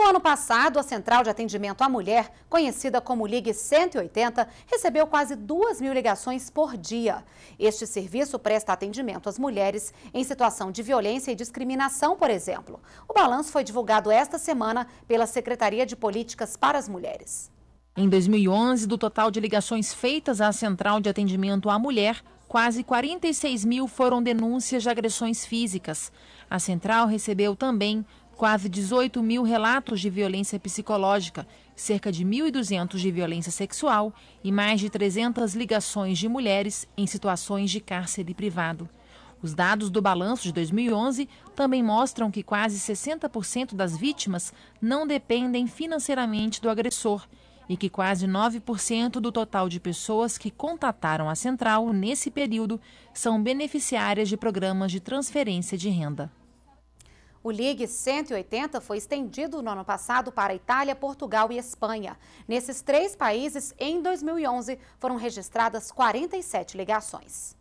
No ano passado, a Central de Atendimento à Mulher, conhecida como Ligue 180, recebeu quase 2 mil ligações por dia. Este serviço presta atendimento às mulheres em situação de violência e discriminação, por exemplo. O balanço foi divulgado esta semana pela Secretaria de Políticas para as Mulheres. Em 2011, do total de ligações feitas à Central de Atendimento à Mulher, quase 46 mil foram denúncias de agressões físicas. A central recebeu também quase 18 mil relatos de violência psicológica, cerca de 1.200 de violência sexual e mais de 300 ligações de mulheres em situações de cárcere privado. Os dados do balanço de 2011 também mostram que quase 60% das vítimas não dependem financeiramente do agressor e que quase 9% do total de pessoas que contataram a central nesse período são beneficiárias de programas de transferência de renda. O Ligue 180 foi estendido no ano passado para Itália, Portugal e Espanha. Nesses três países, em 2011, foram registradas 47 ligações.